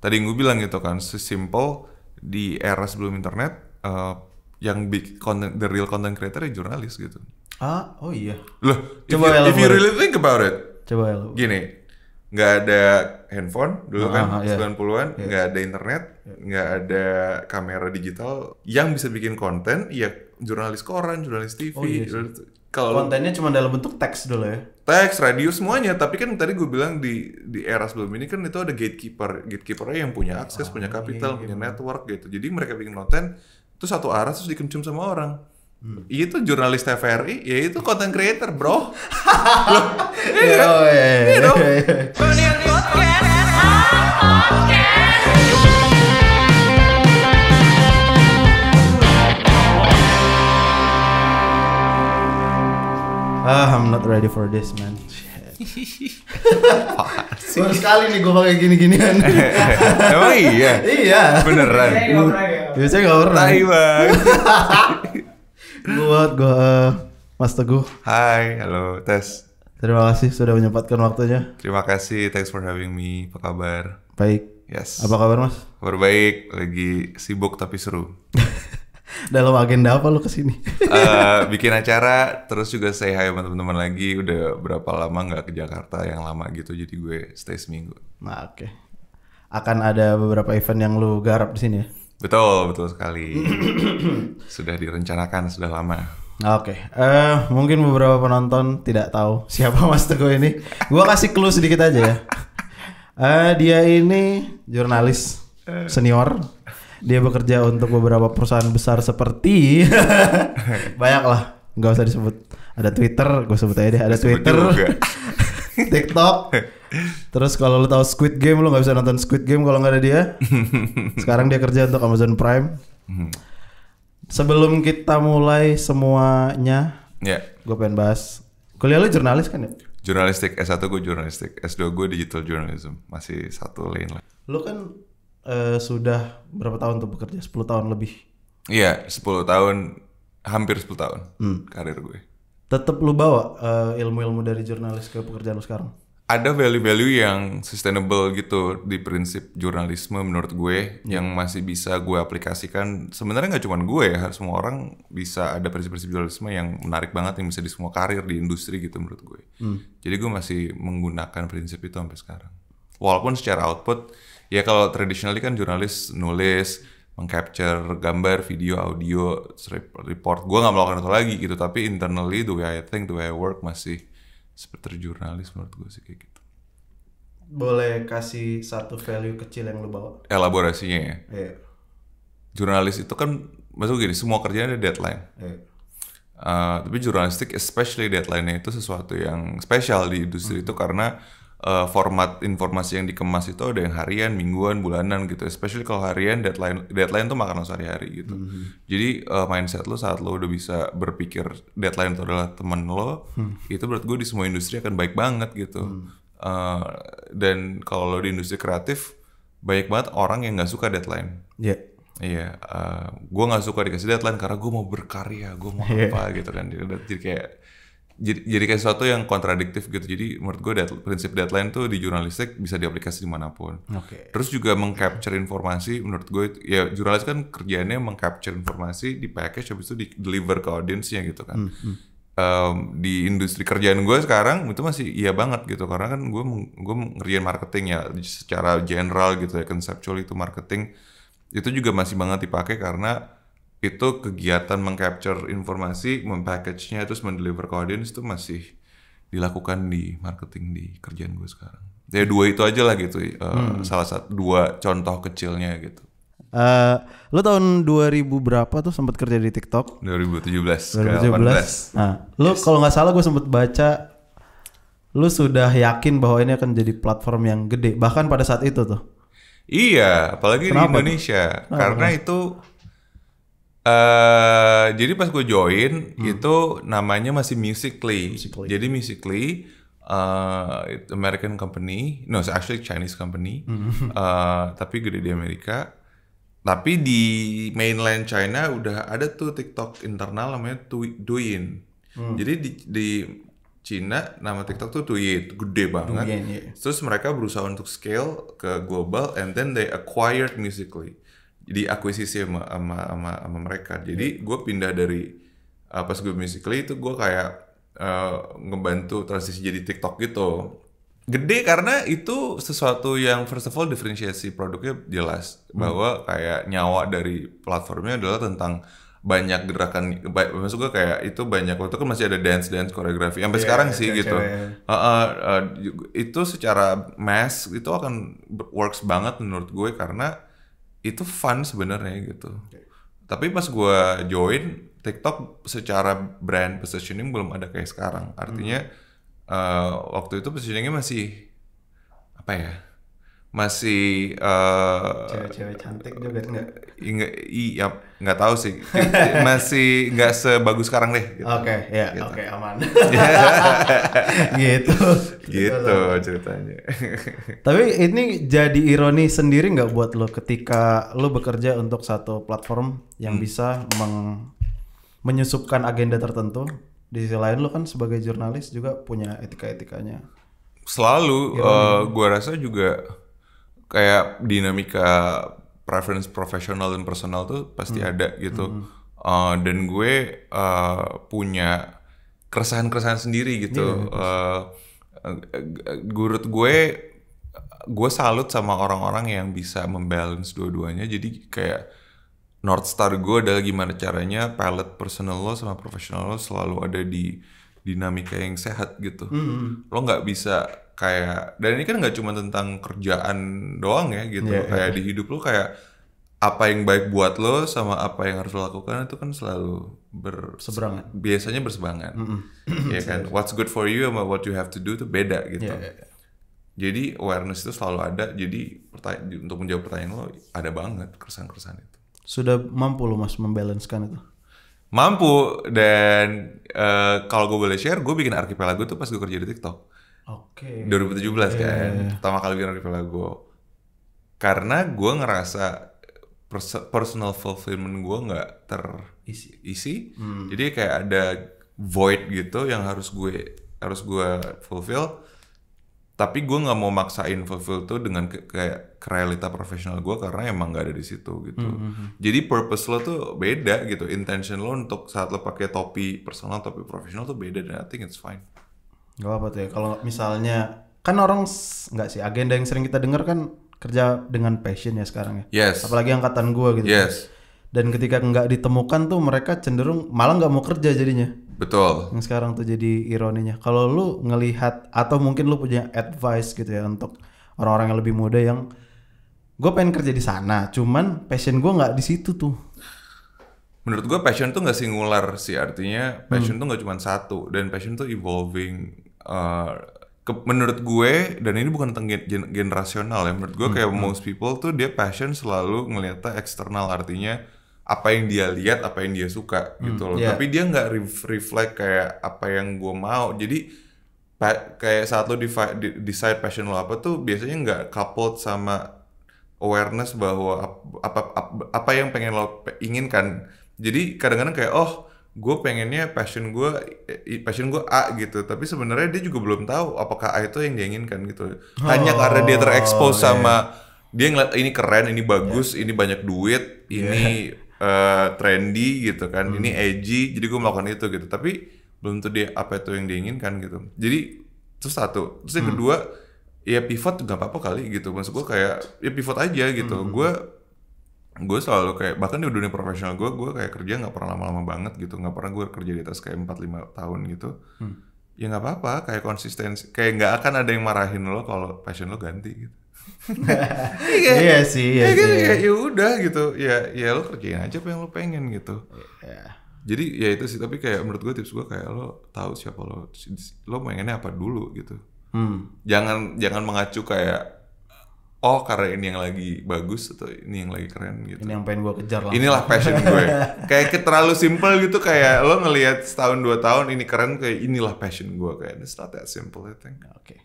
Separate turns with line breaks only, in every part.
tadi yang gue bilang gitu kan sesimpel di era sebelum internet uh, yang big content the real content creator ya jurnalis gitu ah
oh iya loh coba if you, if you really think
about it coba elaborate. gini nggak ada handphone dulu ah, kan ah, iya. puluh an iya. nggak ada internet nggak iya. nggak ada kamera digital yang bisa bikin konten ya jurnalis koran jurnalis TV oh, iya. kalau kontennya cuma dalam
bentuk teks dulu ya
teks, radio semuanya. Tapi kan tadi gue bilang di di era sebelum ini kan itu ada gatekeeper, gatekeepernya yang punya akses, oh, punya kapital, ah, iya, iya. punya iya. network gitu. Jadi mereka bikin konten itu satu arah terus dikencum sama orang. Hmm. Iya, itu jurnalis TVRI, ya itu content creator, bro.
Ah, I'm not ready for this, man. Shit. Baru sekali nih gue pakai gini-ginian. Emang iya? iya. Beneran. Biasanya gak ya. iya, pernah. Tai bang. Buat gue eh, Mas Teguh. Hai, halo Tes. Terima kasih sudah menyempatkan waktunya.
Terima kasih, thanks for having me. Apa kabar? Baik. Yes. Apa kabar Mas? Kabar baik, lagi sibuk tapi seru.
Dalam agenda apa lo kesini? uh,
bikin acara, terus juga saya hai sama teman-teman lagi. Udah berapa lama nggak ke Jakarta yang lama gitu, jadi gue stay seminggu. Nah oke. Okay.
Akan ada beberapa event yang lo garap di sini ya?
Betul, betul sekali. sudah direncanakan, sudah lama.
Nah, oke, okay. uh, eh, mungkin beberapa penonton tidak tahu siapa Mas Teguh ini. gue kasih clue sedikit aja ya. Uh, dia ini jurnalis senior dia bekerja untuk beberapa perusahaan besar seperti banyak lah, nggak usah disebut. Ada Twitter, gue sebut aja deh. Ada sebut Twitter, TikTok. Terus kalau lo tahu Squid Game, lo nggak bisa nonton Squid Game kalau nggak ada dia. Sekarang dia kerja untuk Amazon Prime. Hmm. Sebelum kita mulai semuanya, yeah. gue pengen bahas. Kuliah lo jurnalis kan ya?
jurnalistik S1 gue jurnalistik S2 gue digital journalism masih satu lain lah
Lo kan Eh, sudah berapa tahun tuh bekerja? 10 tahun lebih.
Iya, 10 tahun hampir 10 tahun hmm. karir gue.
Tetap lu bawa ilmu eh, ilmu-ilmu dari jurnalis ke pekerjaan lu sekarang?
Ada value-value yang sustainable gitu di prinsip jurnalisme menurut gue hmm. yang masih bisa gue aplikasikan. Sebenarnya nggak cuma gue ya, semua orang bisa ada prinsip-prinsip jurnalisme yang menarik banget yang bisa di semua karir di industri gitu menurut gue. Hmm. Jadi gue masih menggunakan prinsip itu sampai sekarang. Walaupun secara output ya kalau traditionally kan jurnalis nulis mengcapture gambar, video, audio, report. Gue nggak melakukan itu lagi gitu, tapi internally the way I think, the way I work masih seperti jurnalis menurut gue sih kayak gitu.
Boleh kasih satu value kecil yang lu bawa? Elaborasinya ya.
Yeah. Jurnalis itu kan, maksud gini, semua kerjanya ada deadline. Yeah. Iya. Uh, tapi jurnalistik, especially deadline-nya itu sesuatu yang spesial di industri hmm. itu karena uh, format informasi yang dikemas itu ada yang harian, mingguan, bulanan gitu. Especially kalau harian deadline deadline tuh makanan sehari-hari gitu. Mm-hmm. Jadi uh, mindset lo saat lo udah bisa berpikir deadline itu adalah temen lo, hmm. itu berarti gue di semua industri akan baik banget gitu. Hmm. Uh, dan kalau lo di industri kreatif banyak banget orang yang nggak suka deadline. Iya. Yeah. Iya, yeah, uh, gue nggak suka dikasih deadline karena gue mau berkarya, gue mau yeah. apa gitu kan. Jadi kayak jadi, jadi kayak sesuatu yang kontradiktif gitu. Jadi menurut gue dead, prinsip deadline tuh di jurnalistik bisa diaplikasi dimanapun. Okay. Terus juga mengcapture informasi menurut gue ya jurnalis kan kerjanya mengcapture informasi di package habis itu di deliver ke audiensnya gitu kan. -hmm. um, di industri kerjaan gue sekarang itu masih iya banget gitu karena kan gue gue ngerjain marketing ya secara general gitu ya conceptual itu marketing itu juga masih banget dipakai karena itu kegiatan mengcapture informasi, mempackage-nya terus mendeliver ke audience itu masih dilakukan di marketing di kerjaan gue sekarang. Ya dua itu aja lah gitu, uh, salah satu dua contoh kecilnya gitu.
Uh, eh, lo tahun 2000 berapa tuh sempat kerja di TikTok? 2017. 2017. 2018. Nah, lo yes. kalau nggak salah gue sempat baca lu sudah yakin bahwa ini akan jadi platform yang gede bahkan pada saat itu tuh.
Iya, apalagi Kenapa? di Indonesia. Itu? Karena itu Eh, jadi pas gue join hmm. itu namanya masih Musically. Musically. Jadi Musically uh, eh, American company, no, it's actually Chinese company. Hmm. Uh, tapi gede di Amerika. Tapi di mainland China udah ada tuh TikTok internal namanya Douyin. Hmm. Jadi di, di Cina nama TikTok tuh Douyin, gede banget. yeah. Iya. Terus mereka berusaha untuk scale ke global and then they acquired Musically di sama, sama, sama, sama mereka. Jadi iya. gue pindah dari uh, pas gue musically itu gue kayak uh, ngebantu transisi jadi TikTok gitu. Gede karena itu sesuatu yang first of all diferensiasi produknya jelas hmm. bahwa kayak nyawa dari platformnya adalah tentang banyak gerakan maksud gue kayak itu banyak waktu kan masih ada dance dance koreografi sampai yeah, sekarang sih gitu uh, uh, uh, itu secara mass itu akan works banget menurut gue karena itu fun sebenarnya gitu. Okay. Tapi pas gue join TikTok secara brand positioning belum ada kayak sekarang. Artinya hmm. uh, waktu itu positioningnya masih apa ya? masih eh, cewek-cewek
cantik juga enggak
enggak iya nggak tahu sih masih nggak sebagus sekarang deh gitu. oke okay, ya gitu. oke okay, aman gitu. gitu gitu ceritanya
tapi ini jadi ironi sendiri nggak buat lo ketika lo bekerja untuk satu platform yang hmm. bisa meng menyusupkan agenda tertentu di sisi lain lo kan sebagai jurnalis juga punya etika etikanya
selalu uh, gua rasa juga kayak dinamika preference profesional dan personal tuh pasti hmm. ada gitu. Hmm. Uh, dan gue uh, punya keresahan-keresahan sendiri gitu. Yeah, iya, iya, eh, uh, gurut gue gue salut sama orang-orang yang bisa membalance dua-duanya. Jadi kayak North Star gue adalah gimana caranya pilot personal lo sama profesional lo selalu ada di dinamika yang sehat gitu. Mm -hmm. Lo nggak bisa kayak dan ini kan nggak cuma tentang kerjaan doang ya gitu yeah, iya. kayak yeah. di hidup lo kayak apa yang baik buat lo sama apa yang harus lo lakukan itu kan selalu berseberangan biasanya berseberangan mm -hmm. ya kan what's good for you sama what you have to do itu beda gitu yeah, yeah, yeah. jadi awareness itu selalu ada jadi untuk menjawab pertanyaan lo ada banget keresahan-keresahan itu
sudah mampu lo mas membalancekan itu
mampu dan uh, kalau gue boleh share gue bikin archipelago tuh pas gue kerja di TikTok Oke. Okay. 2017 yeah. kan, iya, iya. pertama kali bikin archipelago. Karena gue ngerasa pers personal fulfillment gue nggak terisi, isi. Hmm. jadi kayak ada void gitu yang harus gue harus gue fulfill. Tapi gue nggak mau maksain fulfill tuh dengan ke kayak realita profesional gue karena emang nggak ada di situ gitu. Hmm, hmm, hmm. Jadi purpose lo tuh beda gitu, intention lo untuk saat lo pakai topi personal, topi profesional tuh beda dan I think it's fine.
Gak apa tuh ya. Kalau misalnya kan orang nggak sih agenda yang sering kita dengar kan kerja dengan passion ya sekarang ya. Yes. Apalagi angkatan gua gitu. Yes. Dan ketika nggak ditemukan tuh mereka cenderung malah nggak mau kerja jadinya. Betul. Yang sekarang tuh jadi ironinya. Kalau lu ngelihat atau mungkin lu punya advice gitu ya untuk orang-orang yang lebih muda yang gue pengen kerja di sana, cuman passion gue nggak di situ tuh.
Menurut gue passion tuh nggak singular sih, artinya passion hmm. tuh nggak cuma satu dan passion tuh evolving uh, ke, menurut gue dan ini bukan tentang gen, generasional ya menurut gue hmm. kayak hmm. most people tuh dia passion selalu ngeliatnya eksternal artinya apa yang dia lihat apa yang dia suka hmm. gitu loh yeah. tapi dia nggak ref reflect kayak apa yang gue mau jadi pa, kayak saat lo decide passion lo apa tuh biasanya nggak coupled sama awareness bahwa apa apa apa yang pengen lo inginkan jadi kadang-kadang kayak oh gue pengennya passion gue passion gue A gitu tapi sebenarnya dia juga belum tahu apakah A itu yang dia inginkan gitu hanya oh, karena dia oh, terekspos yeah. sama dia ngeliat ini keren ini bagus yeah. ini banyak duit yeah. ini uh, trendy gitu kan hmm. ini edgy jadi gue melakukan itu gitu tapi belum tuh dia apa itu yang dia inginkan gitu jadi itu satu terus yang hmm. kedua ya pivot nggak apa-apa kali gitu maksud gue kayak ya pivot aja gitu hmm. gue gue selalu kayak bahkan di dunia profesional gue gue kayak kerja nggak pernah lama-lama banget gitu nggak pernah gue kerja di atas kayak empat lima tahun gitu hmm. ya nggak apa-apa kayak konsistensi kayak nggak akan ada yang marahin lo kalau passion lo ganti gitu
iya iya sih iya ya,
ya ya udah gitu ya ya lo kerjain aja apa yang lo pengen gitu yeah. jadi ya itu sih tapi kayak menurut gue tips gue kayak lo tahu siapa lo lo pengennya apa dulu gitu hmm. jangan jangan mengacu kayak oh karena ini yang lagi bagus atau ini yang lagi keren gitu. Ini yang pengen gue kejar lah. Inilah passion gue. kayak terlalu simple gitu kayak lo ngelihat setahun dua tahun ini keren kayak inilah passion gue kayak it's not that simple I think. Oke. Okay.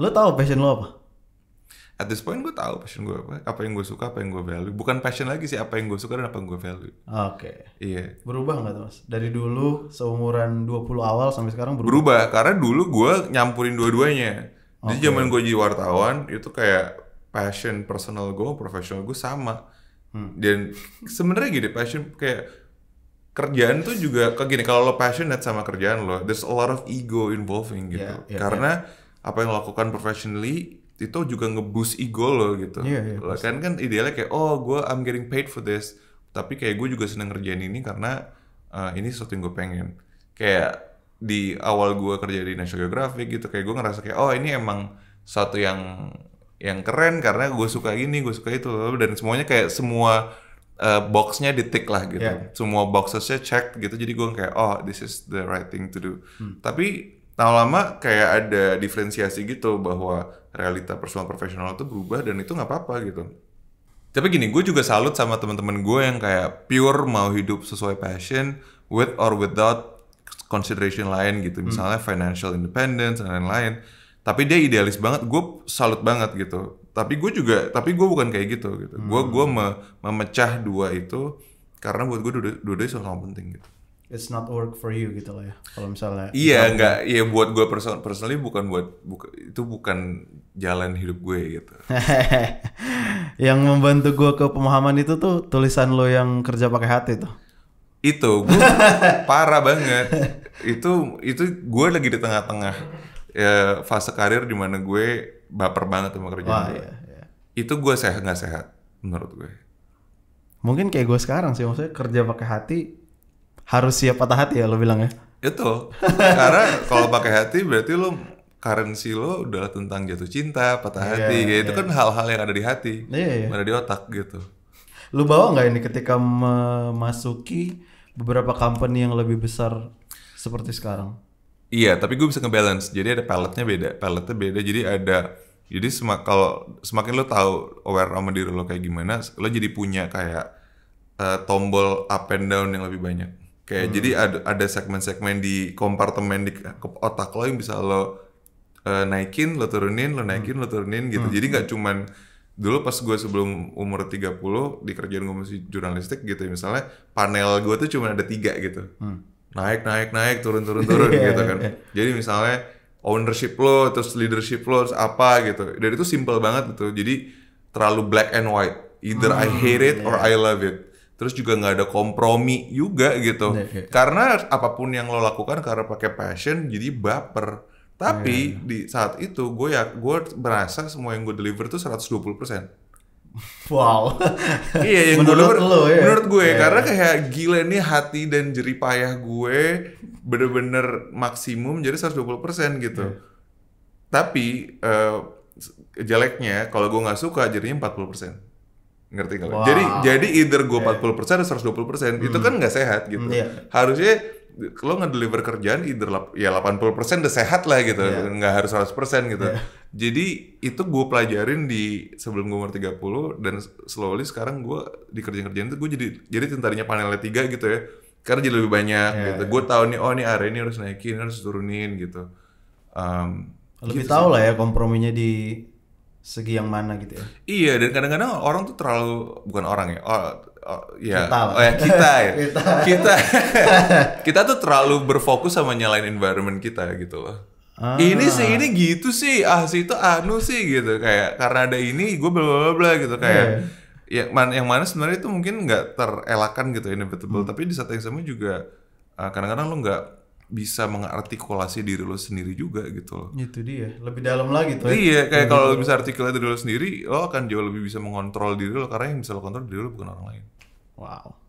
Lo tahu passion lo apa? At this point gue tau passion gue apa, apa yang gue suka, apa yang gue value. Bukan passion lagi sih, apa yang gue suka dan apa yang gue value. Oke. Okay. Iya.
Berubah nggak tuh mas? Dari dulu seumuran 20 awal sampai sekarang berubah? Berubah, karena dulu gue
nyampurin dua-duanya. Jadi zaman gue jadi wartawan itu kayak passion personal gue, profesional gue sama. Hmm. Dan sebenarnya gini, passion kayak kerjaan tuh juga kayak gini kalau lo passionate sama kerjaan lo, there's a lot of ego involving gitu. Yeah, yeah, Karena yeah. apa yang lo lakukan professionally itu juga ngeboost ego lo gitu. Yeah, yeah, lo kan kan idealnya kayak oh gue I'm getting paid for this, tapi kayak gue juga seneng ngerjain ini karena uh, ini sesuatu yang gue pengen. Kayak di awal gue kerja di National Geographic gitu, kayak gue ngerasa kayak oh ini emang satu yang yang keren karena gue suka ini gue suka itu dan semuanya kayak semua uh, boxnya ditik lah gitu, yeah. semua boxesnya check gitu. Jadi gue kayak oh this is the right thing to do. Hmm. Tapi lama-lama kayak ada diferensiasi gitu bahwa realita personal profesional itu berubah dan itu nggak apa-apa gitu. Tapi gini, gue juga salut sama teman-teman gue yang kayak pure mau hidup sesuai passion with or without consideration lain gitu. Hmm. Misalnya hmm. financial independence dan lain-lain tapi dia idealis banget gue salut banget gitu tapi gue juga tapi gue bukan kayak gitu gitu hmm. gue gue me, memecah dua itu karena buat gue dua dua sama penting gitu
it's not work for you gitu loh ya kalau misalnya iya nggak
iya buat gue person personally bukan buat buka, itu bukan jalan hidup gue gitu
yang membantu gue ke pemahaman itu tuh tulisan lo yang kerja pakai hati tuh itu gue
parah banget itu itu gue lagi di tengah-tengah ya, fase karir di mana gue baper banget sama kerjaan Wah, gue. Iya, iya. Itu gue sehat nggak sehat menurut gue.
Mungkin kayak gue sekarang sih maksudnya kerja pakai hati harus siap patah hati ya lo bilang ya.
Itu. Karena kalau pakai hati berarti lo currency lo udah tentang jatuh cinta, patah yeah, hati, gitu. Yeah. Itu iya. kan hal-hal yang ada di hati, yeah, yeah. ada di otak gitu.
Lu bawa nggak ini ketika memasuki beberapa company yang lebih besar seperti sekarang?
Iya, tapi gue bisa ngebalance. Jadi ada paletnya beda, paletnya beda. Jadi ada jadi semak kalau semakin lo tahu aware sama diri lo kayak gimana, lo jadi punya kayak uh, tombol up and down yang lebih banyak. Kayak hmm. jadi ada ada segmen-segmen di kompartemen di otak lo yang bisa lo uh, naikin, lo turunin, lo naikin, hmm. lo turunin gitu. Hmm. Jadi nggak cuman dulu pas gue sebelum umur 30 di kerjaan gue masih jurnalistik gitu ya misalnya panel gue tuh cuma ada tiga gitu hmm naik naik naik turun turun turun yeah. gitu iya, kan iya. jadi misalnya ownership lo terus leadership lo terus apa gitu dari itu simple banget gitu jadi terlalu black and white either hmm, I hate it yeah. or iya. I love it terus juga nggak ada kompromi juga gitu yeah, yeah. karena apapun yang lo lakukan karena pakai passion jadi baper tapi yeah. di saat itu gue ya gue merasa semua yang gue deliver tuh 120 persen Wow. iya yang menurut gue, lo, ya? menurut gue yeah. karena kayak gila ini hati dan jerih payah gue bener-bener maksimum jadi 120% gitu. Yeah. Tapi uh, jeleknya kalau gue nggak suka jadinya 40%. Ngerti gak? Wow. Jadi jadi either gue yeah. Iya. 40% atau 120%, hmm. itu kan nggak sehat gitu. yeah. Harusnya lo deliver kerjaan either lap, ya 80% udah sehat lah gitu, yeah. nggak harus 100% gitu. Yeah. Jadi itu gue pelajarin di sebelum gue umur 30 dan slowly sekarang gue di kerjaan-kerjaan itu gue jadi jadi tentarinya panelnya tiga gitu ya. Karena jadi lebih banyak yeah, gitu. Yeah. Gue tau nih oh ini area ini harus naikin, harus turunin gitu. Um,
lebih gitu tahu lah ya komprominya di segi yang mana gitu ya.
Iya, dan kadang-kadang orang tuh terlalu bukan orang ya. oh, Oh, ya. Kita Oh ya kita ya. kita. Kita. kita tuh terlalu berfokus sama nyalain environment kita gitu loh. Ah. Ini sih ini gitu sih. Ah sih itu anu sih gitu kayak karena ada ini gue bla bla bla gitu kayak yeah. yang mana yang mana sebenarnya itu mungkin nggak terelakkan gitu ini betul hmm. tapi di saat yang sama juga ah, kadang-kadang kadang -kadang lo nggak bisa mengartikulasi diri lo sendiri juga gitu loh. Itu
dia, lebih dalam lagi tuh. Ya. Iya, kayak kalau lo bisa
artikulasi diri lo sendiri, lo akan jauh lebih bisa mengontrol diri lo karena yang bisa lo kontrol diri lo bukan orang lain.
Wow.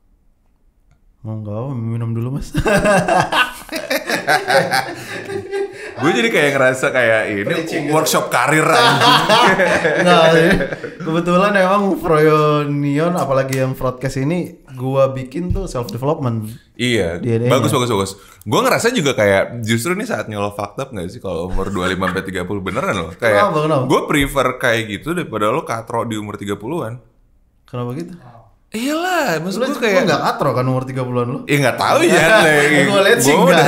Mau nggak mau minum
dulu mas. gue jadi kayak ngerasa kayak ini Pelicing gitu. workshop gitu. karir anjing.
nah, kebetulan emang neon, apalagi yang broadcast ini gue bikin tuh self development.
Iya. DNA bagus bagus bagus. Gue ngerasa juga kayak justru ini saatnya lo fucked up gak sih kalau umur dua 25 sampai puluh beneran lo Kayak gue prefer kayak gitu daripada lo katro di umur 30-an. Kenapa
gitu? Iya lah, maksud gue kayak nggak katro kan nomor 30-an lu.
Ya nggak tahu ya. gue lihat sih enggak.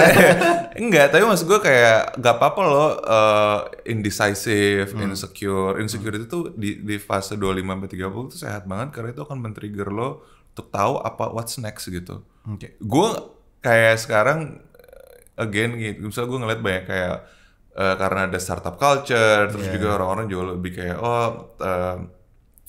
enggak, tapi maksud gue kayak nggak apa-apa lo uh, eh, indecisive, hmm. insecure. Insecure hmm. itu tuh di, di fase 25 sampai 30 itu sehat banget karena itu akan men-trigger lo untuk tahu apa what's next gitu. Oke. Okay. Gue kayak sekarang again gitu, misalnya gue ngeliat banyak kayak uh, karena ada startup culture, terus yeah. juga orang-orang jual lebih kayak oh uh,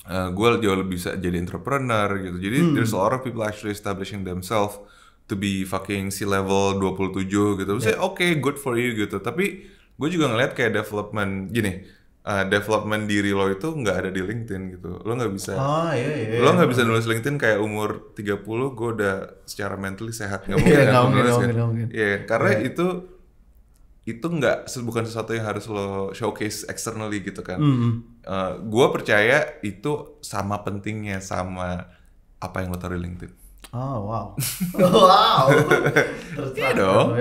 uh, eh, gue jauh lebih bisa jadi entrepreneur gitu. Jadi hmm. there's a lot of people actually establishing themselves to be fucking C level 27 gitu. Terus yeah. oke, okay, good for you gitu. Tapi gue juga ngeliat kayak development gini, uh, development diri lo itu nggak ada di LinkedIn gitu. Lo nggak bisa. Oh, iya, iya. Lo iya. nggak iya. bisa nulis LinkedIn kayak umur 30 gue udah secara mentally sehat nggak iya, gitu. mungkin. Iya, nggak karena iya. itu itu nggak bukan sesuatu yang harus lo showcase externally gitu kan. Mm -hmm. uh, eh, gue percaya itu sama pentingnya sama apa yang lo taruh di LinkedIn.
Oh wow, wow, iya dong.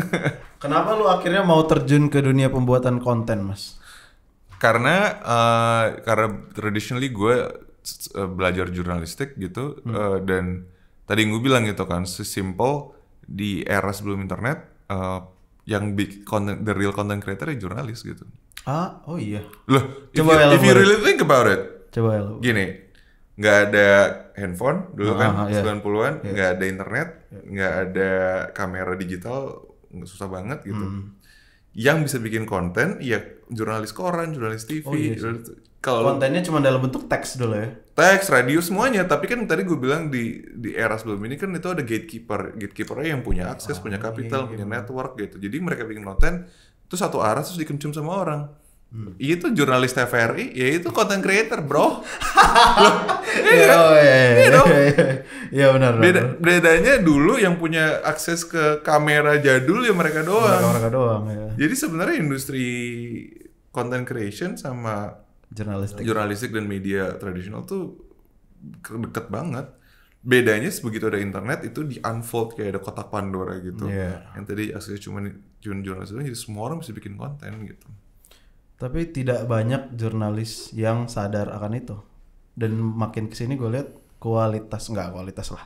Kenapa lo akhirnya mau terjun ke dunia pembuatan konten, mas?
Karena uh, karena traditionally gue eh, belajar jurnalistik gitu hmm. uh, dan tadi gue bilang gitu kan, sesimpel di era sebelum internet uh, yang big content, the real content creator ya jurnalis gitu.
Ah, oh iya. Loh, Coba if, you, if you really
think about it. Coba lo Gini, nggak ada handphone dulu ah, kan ah, iya. sembilan 90-an, yeah. nggak ada internet, iya. nggak yeah. ada kamera digital, susah banget gitu. Hmm. Yang bisa bikin konten ya jurnalis koran, jurnalis TV. Oh, iya. kalau kontennya cuma dalam
bentuk teks dulu ya.
Teks, radio semuanya, tapi kan tadi gue bilang di di era sebelum ini kan itu ada gatekeeper. Gatekeepernya yang punya akses, oh, punya kapital, iya, iya. punya network gitu. Jadi mereka bikin konten itu satu arah terus dikencum sama orang. Hmm. Itu jurnalis TVRI, ya itu content creator, bro. Loh,
iya, ya, kan? iya, iya, iya, iya, iya, iya. iya benar,
Bedanya dulu yang punya akses ke kamera jadul ya mereka doang. Mereka, mereka doang, ya. Jadi sebenarnya industri content creation sama jurnalistik, jurnalistik dan media tradisional tuh deket banget. Bedanya sebegitu ada internet itu di unfold kayak ada kotak Pandora gitu. Yeah. Yang tadi akses cuma jurnalis itu, jadi semua orang bisa bikin konten gitu.
Tapi tidak banyak jurnalis yang sadar akan itu. Dan makin kesini gue lihat kualitas nggak kualitas lah.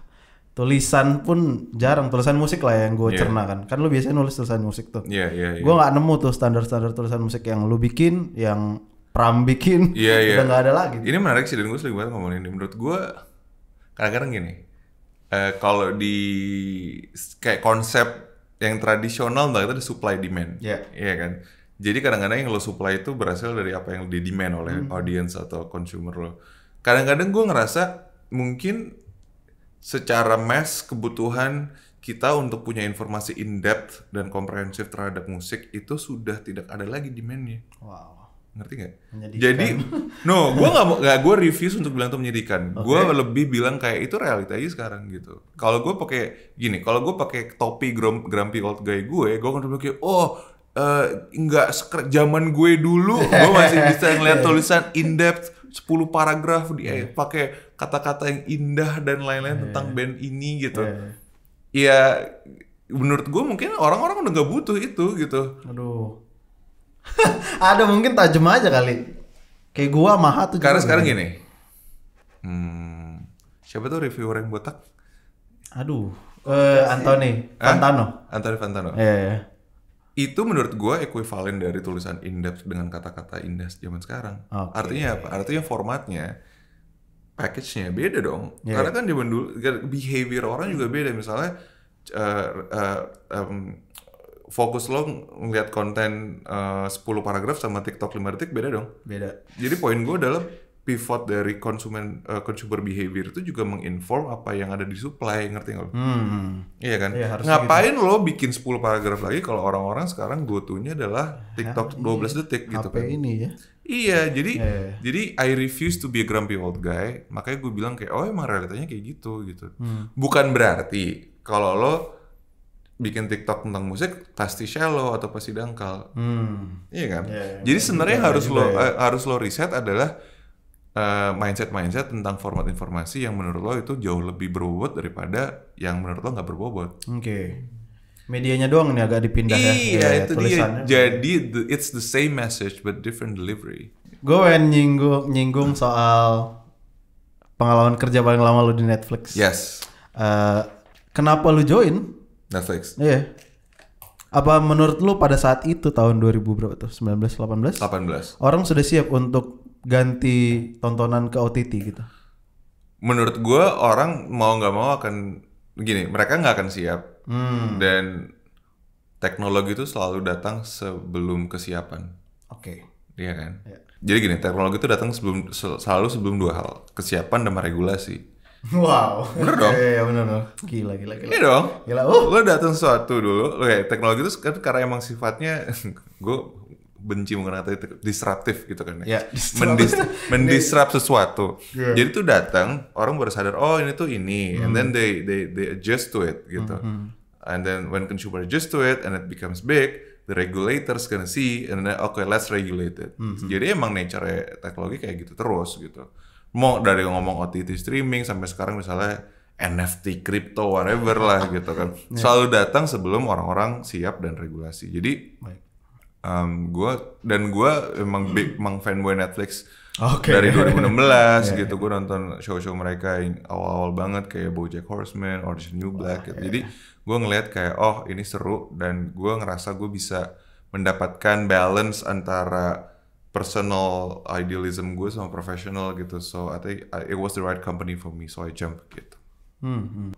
Tulisan pun jarang tulisan musik lah yang gue yeah. cerna kan. Kan lu biasanya nulis tulisan musik tuh. yeah, Yeah, yeah. Gue nggak nemu tuh standar-standar tulisan musik yang lu bikin, yang Pram bikin, yeah, yeah. udah nggak ada lagi.
Ini menarik sih dan gue sering banget ngomongin ini. Menurut gue kadang-kadang gini, uh, kalau di kayak konsep yang tradisional banget ada supply demand, yeah. yeah, kan. Jadi kadang-kadang yang lo supply itu berasal dari apa yang di demand oleh hmm. audience atau consumer lo. Kadang-kadang gue ngerasa mungkin secara mass kebutuhan kita untuk punya informasi in depth dan komprehensif terhadap musik itu sudah tidak ada lagi demandnya. Wow. Ngerti nggak? Jadi, no, gue gak mau, gak gue review untuk bilang itu menyedihkan. Okay. Gue lebih bilang kayak itu realita aja sekarang gitu. Kalau gue pakai gini, kalau gue pakai topi grumpy old guy gue, gue akan bilang kayak, oh Eh, nggak uh, zaman gue dulu gue masih bisa ngeliat tulisan in depth 10 paragraf dia eh, iya. yeah. pakai kata-kata yang indah dan lain-lain yeah. tentang band ini gitu. Yeah. Ya
menurut gue mungkin orang-orang udah gak butuh itu gitu. Aduh. Ada mungkin tajam aja kali. Kayak gue maha tuh. Karena sekarang
gini. Hmm, siapa tuh reviewer yang botak?
Aduh, eh uh, Antoni
Fantano. Antoni Fantano. yeah, yeah itu menurut gue ekuivalen dari tulisan indeks dengan kata-kata indeks zaman sekarang. Okay. Artinya apa? Artinya formatnya, package-nya beda dong. Yeah. Karena kan zaman dulu kan behavior orang juga beda. Misalnya uh, uh, um, fokus lo ngeliat konten eh, uh, 10 paragraf sama TikTok 5 detik beda dong. Beda. Jadi poin gue adalah pivot dari konsumen uh, consumer behavior itu juga menginform apa yang ada di supply ngerti nggak? Hmm. Iya kan? Ya, Ngapain gitu. lo bikin 10 paragraf lagi kalau orang-orang sekarang go-to-nya adalah TikTok ya, 12 detik gitu HP kan? ini
ya. Iya, ya, jadi ya, ya.
jadi I refuse to be a grumpy old guy. Makanya gue bilang kayak oh emang realitanya kayak gitu gitu. Hmm. Bukan berarti kalau lo bikin TikTok tentang musik pasti shallow atau pasti dangkal. Hmm. Iya kan? Ya, ya. Jadi sebenarnya iya, iya harus lo ya. Eh, harus lo riset adalah Eh, mindset-mindset tentang format informasi yang menurut lo itu jauh lebih berbobot daripada yang menurut lo nggak berbobot. Oke. Okay.
Medianya doang nih agak dipindah iya, ya. Iya, iya, iya itu tulisannya. dia. Jadi
the, it's the same message but different delivery.
Gue nyinggung nyinggung soal pengalaman kerja paling lama lo di Netflix. Yes. Uh, kenapa lo join? Netflix. Iya. Yeah. Apa menurut lu pada saat itu tahun 2000 berapa tuh? 19 18? 18. Orang sudah siap untuk ganti tontonan ke OTT gitu?
Menurut gue orang mau nggak mau akan gini, mereka nggak akan siap hmm. dan teknologi itu selalu datang sebelum kesiapan. Oke. Okay. Iya kan. Ya. Jadi gini, teknologi itu datang sebelum selalu sebelum dua hal, kesiapan dan regulasi.
Wow. Bener dong? Iya, iya bener dong. Gila, gila, gila. Iya dong. Gila, uh. Lo
datang sesuatu dulu. Oke, teknologi itu kan karena emang sifatnya, gue benci menggunakan kata itu disruptif gitu kan ya. Yeah, Mendis mendisrupt sesuatu. Yeah. Jadi tuh datang orang baru sadar oh ini tuh ini mm. and hmm. then they they they adjust to it gitu. Mm -hmm. And then when consumer adjust to it and it becomes big, the regulators gonna see and then okay let's regulate it. Mm -hmm. Jadi emang nature e teknologi kayak gitu terus gitu. Mau dari ngomong OTT streaming sampai sekarang misalnya NFT, crypto, whatever lah gitu kan. Selalu datang sebelum orang-orang siap dan regulasi. Jadi um, gue dan gue emang big hmm. emang fanboy Netflix okay. dari 2016 yeah, gitu iya. gue nonton show-show mereka yang awal-awal banget kayak BoJack Horseman, Orange New Black gitu. Wah, gitu. Yeah. Jadi iya. gue ngelihat kayak oh ini seru dan gue ngerasa gue bisa mendapatkan balance antara personal idealism gue sama profesional gitu. So I think uh, it was the right company for me so I jump gitu.
Hmm. hmm.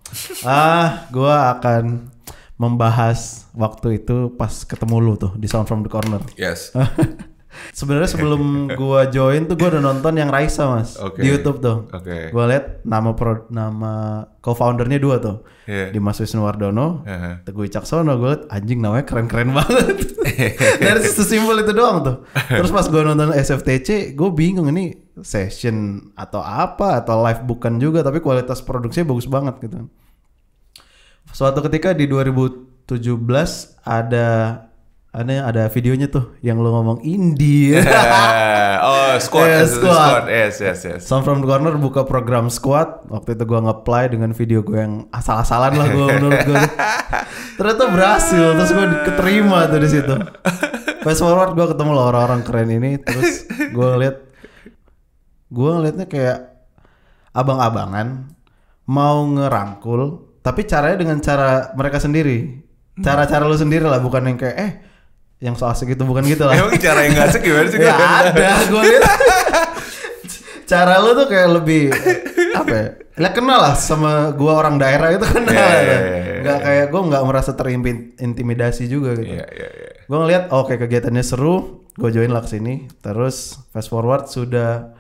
ah, gue akan membahas waktu itu pas ketemu lu tuh di Sound from the Corner. Yes. Sebenarnya sebelum gua join tuh gua udah nonton yang Raisa mas okay. di YouTube tuh. Oke. Okay. Gua liat nama pro, nama co-foundernya dua tuh. Yeah. Mas Wisnuwardono, uh-huh. Teguh Caksono. Gua liat anjing namanya keren-keren banget. Dari sesimpel itu doang tuh. Terus pas gua nonton SFTC, gua bingung ini session atau apa atau live bukan juga tapi kualitas produksinya bagus banget gitu suatu ketika di 2017 ada ada ada videonya tuh yang lo ngomong India. oh, iya, squad, yeah, squad. squad. Yes, yes, yes. Some from the corner buka program squad. Waktu itu gua ngeplay dengan video gue yang asal-asalan lah gua menurut gue. Ternyata berhasil, terus gue keterima tuh di situ. Fast forward gue ketemu lo orang-orang keren ini, terus gue lihat gue ngeliatnya kayak abang-abangan mau ngerangkul tapi caranya dengan cara mereka sendiri cara-cara lu sendiri lah bukan yang kayak eh yang so asik itu bukan gitu lah emang cara yang gak asik gimana sih ya ada gue liat. cara lu tuh kayak lebih eh, apa ya lah ya kenal lah sama gua orang daerah itu kenal yeah, iya, yeah, yeah, yeah, nggak iya. kayak gue nggak merasa terintimidasi juga gitu yeah, yeah, yeah. gua ngeliat oke oh, kegiatannya seru gue join lah kesini terus fast forward sudah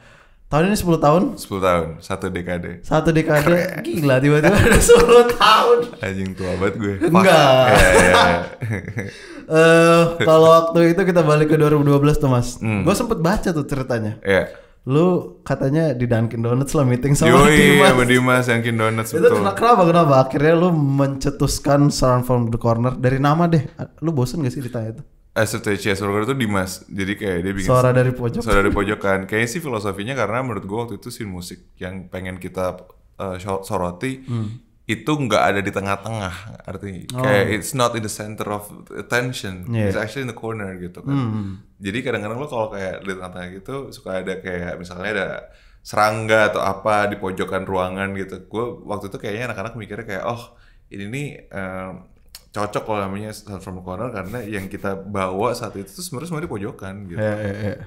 Tahun ini 10 tahun?
10 tahun, satu dekade.
Satu dekade, Keren. gila tiba-tiba ada 10 tahun.
Anjing tua banget gue. Enggak. ya, ya, ya.
uh, kalau waktu itu kita balik ke 2012 tuh mas, hmm. gue sempet baca tuh ceritanya. Iya. Yeah lu katanya di Dunkin Donuts lah meeting sama Yui, Dimas. Iya,
Dimas Dunkin Donuts itu betul.
kenapa kenapa akhirnya lu mencetuskan Surround from the Corner dari nama deh. Lu bosen gak sih ditanya itu?
STCS Burger itu Dimas. Jadi kayak dia bikin suara dari pojok. Suara dari pojokan. Kayaknya sih filosofinya karena menurut gua waktu itu sih musik yang pengen kita uh, soroti hmm. itu nggak ada di tengah-tengah. Artinya oh. kayak it's not in the center of attention. Yeah. It's actually in the corner gitu kan. Hmm. Jadi kadang-kadang lo kalau kayak di tengah-tengah gitu suka ada kayak misalnya ada serangga atau apa di pojokan ruangan gitu. gua waktu itu kayaknya anak-anak mikirnya kayak oh ini nih uh, cocok kalau namanya from the corner karena yang kita bawa saat itu tuh sebenarnya semua di pojokan gitu. Yeah, yeah, yeah.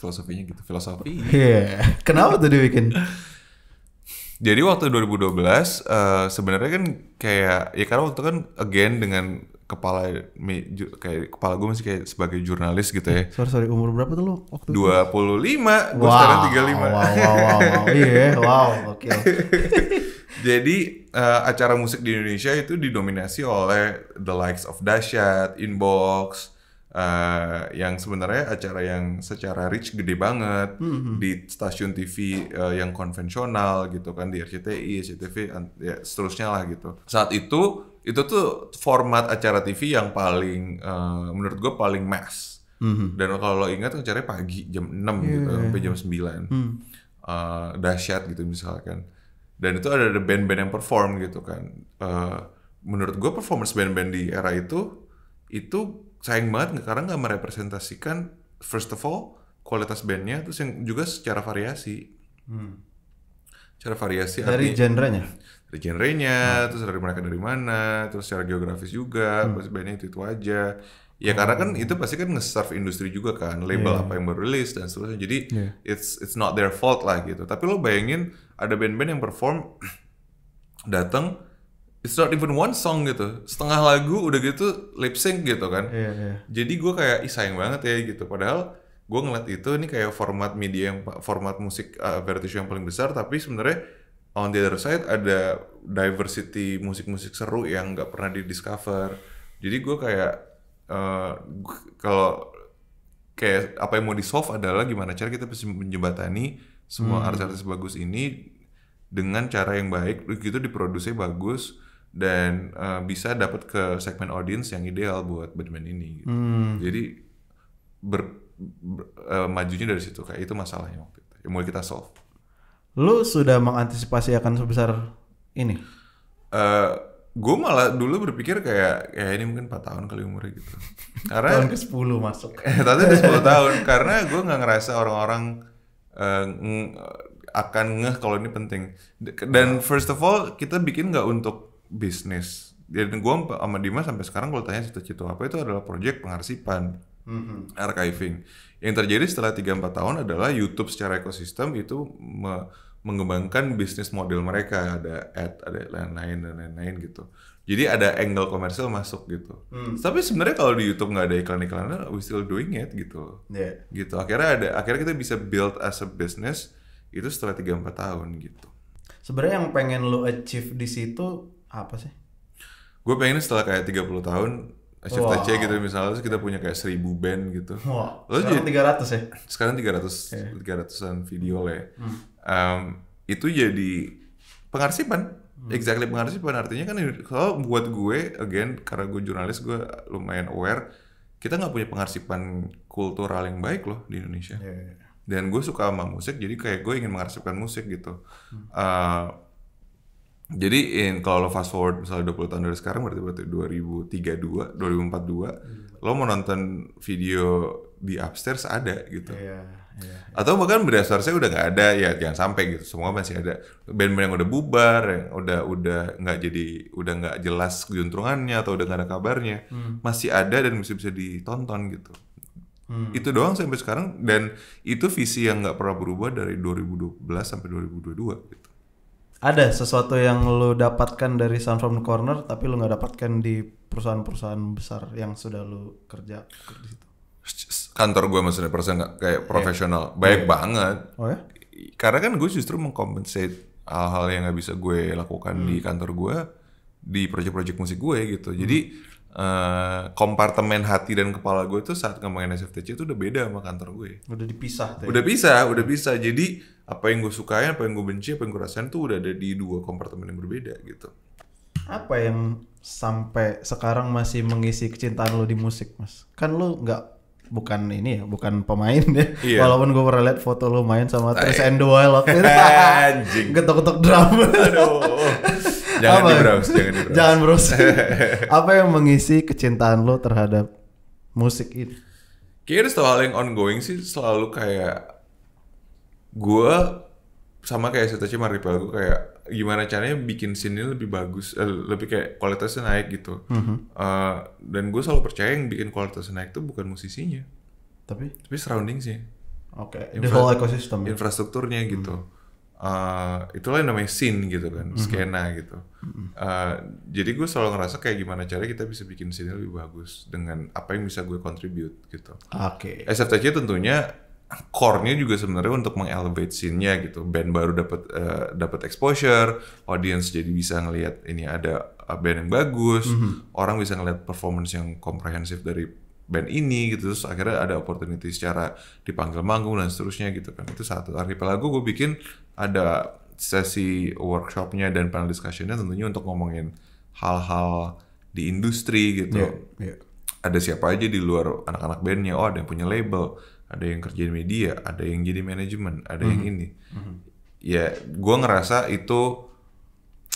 Filosofinya gitu, filosofi. Yeah. Kenapa tuh dibikin? Jadi waktu 2012 uh, eh, sebenarnya kan kayak ya karena waktu kan again dengan kepala mi, kayak kepala gue masih kayak sebagai jurnalis gitu ya.
Sorry sorry umur berapa tuh lo waktu 25, itu? gue sekarang 35. Wow wow wow. Iya, wow, oke. Wow, okay.
Jadi uh, acara musik di Indonesia itu didominasi oleh the likes of Dashat, Inbox, uh, yang sebenarnya acara yang secara rich gede banget mm -hmm. di stasiun TV uh, eh, yang konvensional gitu kan di RCTI, SCTV, ya seterusnya lah gitu. Saat itu itu tuh format acara TV yang paling uh, menurut gue paling mass. Mm -hmm. Dan kalau lo ingat acaranya pagi jam 6 yeah. gitu iya. sampai jam 9. Mm. Uh, dahsyat gitu misalkan dan itu ada band-band yang perform gitu kan uh, menurut gue performance band-band di era itu itu sayang banget karena nggak merepresentasikan first of all kualitas bandnya terus yang juga secara variasi hmm. cara variasi dari arti, genrenya dari genrenya hmm. terus dari mereka dari mana terus secara geografis juga hmm. bandnya itu itu aja Ya karena kan oh. itu pasti kan nge-serve industri juga kan, label yeah. apa yang baru rilis dan seterusnya. Jadi yeah. it's it's not their fault lah gitu. Tapi lo bayangin ada band-band yang perform datang it's not even one song gitu. Setengah lagu udah gitu lip sync gitu kan. Yeah, yeah. Jadi gue kayak Ih, sayang banget ya gitu. Padahal gue ngeliat itu ini kayak format media yang format musik uh, eh, vertigo yang paling besar tapi sebenarnya on the other side ada diversity musik-musik seru yang nggak pernah di discover. Jadi gue kayak Eh, kalau kayak apa yang mau di solve adalah gimana cara kita bisa menjembatani semua hmm. artis-artis bagus ini dengan cara yang baik begitu diproduksi bagus dan uh, bisa dapat ke segmen audience yang ideal buat Batman ini gitu. hmm. jadi ber, ber, uh, majunya dari situ kayak itu masalahnya waktu itu yang mau kita solve
lu sudah mengantisipasi akan sebesar ini
gue malah dulu berpikir kayak ya ini mungkin 4 tahun kali umur gitu. Karena tahun ke 10 masuk. tadi tapi 10 tahun karena gue nggak ngerasa orang-orang uh, akan ngeh kalau ini penting. Dan first of all kita bikin nggak untuk bisnis. Dan gue sama Dimas sampai sekarang kalau tanya cita-cita apa itu adalah proyek pengarsipan, mm -hmm. archiving. Yang terjadi setelah tiga empat tahun adalah YouTube secara ekosistem itu me mengembangkan bisnis model mereka ada ad ada lain-lain dan lain-lain gitu jadi ada angle komersial masuk gitu hmm. tapi sebenarnya kalau di YouTube nggak ada iklan-iklannya we still doing it gitu yeah. gitu akhirnya ada akhirnya kita bisa build as a business itu setelah tiga empat tahun gitu
sebenarnya yang pengen lo achieve di situ apa sih
gue pengen setelah kayak 30 tahun Achieve wow. TC gitu misalnya kita punya kayak seribu band gitu. Wow. sekarang tiga ratus ya? Sekarang tiga ratus 300-an iya. video lah ya. Hmm um, itu jadi pengarsipan exactly pengarsipan artinya kan kalau buat gue again karena gue jurnalis gue lumayan aware kita nggak punya pengarsipan kultural yang baik loh di Indonesia yeah, yeah. Iya. dan gue suka sama musik jadi kayak gue ingin mengarsipkan musik gitu hmm. uh, jadi in kalau lo fast forward misalnya 20 tahun dari sekarang berarti berarti 2032, 2042, hmm. lo mau nonton video di upstairs ada gitu. Yeah. Iya, iya. Atau bahkan beda saya udah nggak ada ya jangan sampai gitu. Semua masih ada band-band yang udah bubar, yang udah udah nggak jadi udah nggak jelas juntrungannya atau udah nggak ada kabarnya hmm. masih ada dan masih bisa ditonton gitu. Hmm. Itu doang sampai sekarang dan itu visi yang nggak pernah berubah dari 2012 sampai 2022 gitu.
Ada sesuatu yang lo dapatkan dari Sun From The Corner tapi lo nggak dapatkan di perusahaan-perusahaan besar yang sudah lo kerja
kantor gue maksudnya persen kayak iya. profesional yeah. baik yeah. banget. Oh ya? Karena kan gue justru mengkompensate hal-hal yang nggak bisa gue lakukan hmm. di kantor gue di project-project musik gue ya, gitu. Hmm. Jadi Uh, eh, kompartemen hati dan kepala gue itu saat ngembangin SFTC itu udah beda sama kantor gue. Ya. Udah dipisah tuh. Ya? Udah bisa, udah bisa. Jadi apa yang gue sukai, apa yang gue benci, apa yang gue rasain tuh udah ada di dua kompartemen yang berbeda gitu.
Apa yang sampai sekarang masih mengisi kecintaan lo di musik, Mas? Kan lo nggak bukan ini ya, bukan pemain ya. Iya. Walaupun gue pernah lihat foto lo main sama Tris and the Wild waktu itu. Anjing. Getok-getok drum. Aduh. Jangan Apa? di browse, jangan di browse. Jangan browse. Apa yang mengisi kecintaan lo terhadap musik ini?
Kayaknya ada hal yang ongoing sih selalu kayak gue sama kayak Setachi Maripel gue kayak gimana caranya bikin scene ini lebih bagus, eh, lebih kayak kualitasnya naik gitu. Mm -hmm. uh, dan gue selalu percaya yang bikin kualitasnya naik itu bukan musisinya, tapi tapi surrounding sih. Oke. Okay. Infra the whole ecosystem. Ya? Infrastrukturnya mhm. gitu. Mm -hmm. Uh, itulah yang namanya scene gitu kan, mm -hmm. skena gitu. Mm uh, jadi gue selalu ngerasa kayak gimana cara kita bisa bikin scene lebih bagus dengan apa yang bisa gue contribute gitu. Oke. Okay. SFTC tentunya core-nya juga sebenarnya untuk mengelevate scene-nya gitu. Band baru dapat uh, dapat exposure, audience jadi bisa ngelihat ini ada eh, band yang bagus, mm -hmm. orang bisa ngelihat performance yang komprehensif dari band ini gitu terus akhirnya ada opportunity secara dipanggil manggung dan seterusnya gitu kan itu satu archipelago gue bikin ada sesi workshopnya dan panel discussionnya tentunya untuk ngomongin hal-hal di industri gitu yeah, yeah. ada siapa aja di luar anak-anak bandnya oh ada yang punya label ada yang kerja di media ada yang jadi manajemen ada mm -hmm. yang mhm. ini mm -hmm. ya gue ngerasa itu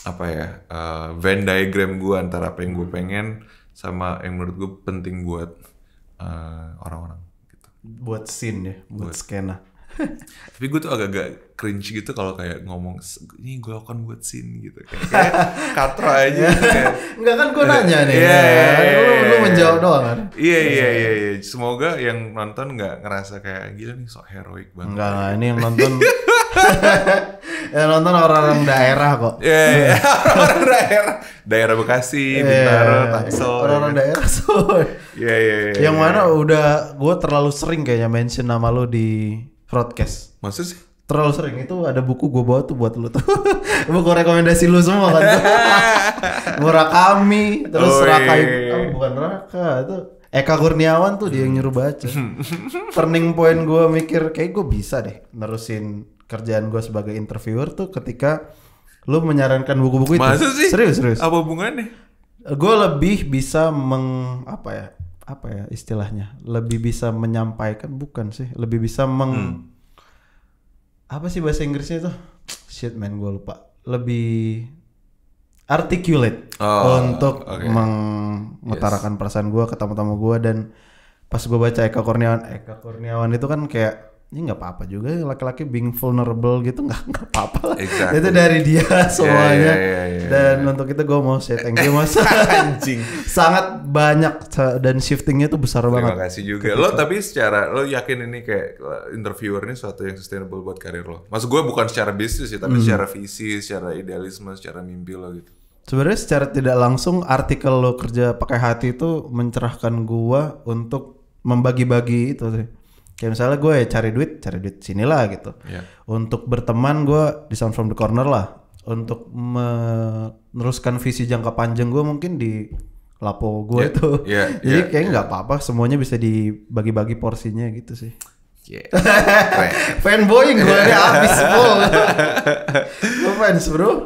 apa ya uh, Venn diagram gue antara apa yang gue mhm. pengen sama yang menurut gue penting buat eh, orang-orang uh, gitu.
buat scene ya buat, buat skena tapi
gue tuh agak-agak cringe gitu kalau kayak ngomong ini gue akan buat sin gitu kayak, katra aja gitu, iya. kayak, enggak kan gue nanya nih yeah, kan yeah, yeah, lu, iya, lu iya. menjawab doang kan iya iya iya iya semoga yang nonton nggak ngerasa kayak gila nih sok heroik banget
enggak lah gitu. ini yang nonton yang nonton orang-orang daerah kok
iya yeah, orang daerah daerah Bekasi Bintaro yeah, Tangsel orang-orang gitu. daerah so iya iya yang mana
udah gue terlalu sering kayaknya mention nama lu di Broadcast, Maksud sih? Terlalu sering itu ada buku gue bawa tuh buat lu tuh. buku rekomendasi lu semua kan. Murakami, terus Ui. Raka oh, bukan Raka itu Eka Kurniawan tuh dia yang nyuruh baca. Turning point gue mikir kayak gue bisa deh nerusin kerjaan gue sebagai interviewer tuh ketika lu menyarankan buku-buku itu. Masa sih? Serius serius. Apa hubungannya? Gue lebih bisa meng apa ya? apa ya istilahnya lebih bisa menyampaikan bukan sih lebih bisa meng hmm. apa sih bahasa Inggrisnya itu shit man gue lupa lebih articulate oh, untuk okay. mengutarakan yes. perasaan gue ke tamu-tamu gue dan pas gue baca Eka Kurniawan Eka Kurniawan itu kan kayak ini nggak apa-apa juga laki-laki being vulnerable gitu nggak nggak apa-apa lah exactly. itu dari dia semuanya yeah, yeah, yeah, yeah, dan untuk itu gue mau say thank you mas anjing sangat banyak dan shiftingnya tuh besar terima banget terima kasih juga lo
tapi secara lo yakin ini kayak eh, interviewer ini suatu yang sustainable buat karir lo maksud gue bukan secara bisnis ya tapi mm. secara visi secara idealisme secara mimpi lo gitu
sebenarnya secara tidak langsung artikel lo kerja pakai hati itu mencerahkan gue untuk membagi-bagi itu sih kayak misalnya gue ya cari duit cari duit sinilah gitu yeah. untuk berteman gue di sound from the corner lah untuk meneruskan visi jangka panjang gue mungkin di lapo gue yeah, tuh yeah, jadi yeah, kayaknya nggak yeah. apa-apa semuanya bisa dibagi-bagi porsinya gitu sih Yeah. Fanboying gue ini habis full. gue fans bro. Oke,